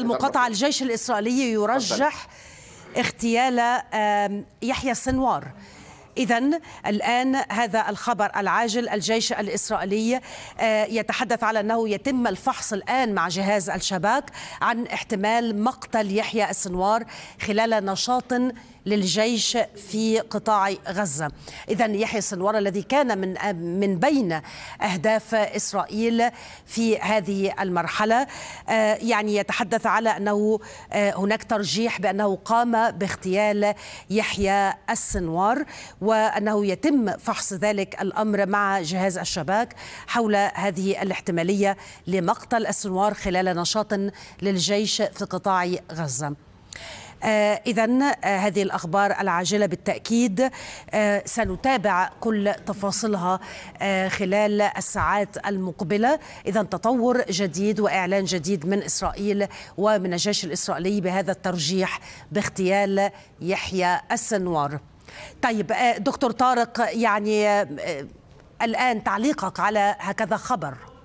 نعم. المقاطعة الجيش الإسرائيلي يرجح اغتيال يحيى السنوار إذا الآن هذا الخبر العاجل الجيش الإسرائيلي آه، يتحدث على أنه يتم الفحص الآن مع جهاز الشباك عن احتمال مقتل يحيى السنوار خلال نشاط للجيش في قطاع غزة إذا يحيى سنوار الذي كان من من بين أهداف إسرائيل في هذه المرحلة آه، يعني يتحدث على أنه آه، هناك ترجيح بأنه قام باغتيال يحيى السنوار وأنه يتم فحص ذلك الأمر مع جهاز الشباك حول هذه الاحتمالية لمقتل السنوار خلال نشاط للجيش في قطاع غزة آه، إذا آه، هذه الأخبار العاجلة بالتأكيد آه، سنتابع كل تفاصيلها خلال الساعات المقبلة إذا تطور جديد وإعلان جديد من إسرائيل ومن الجيش الإسرائيلي بهذا الترجيح باغتيال يحيى السنوار طيب دكتور طارق يعني الآن تعليقك على هكذا خبر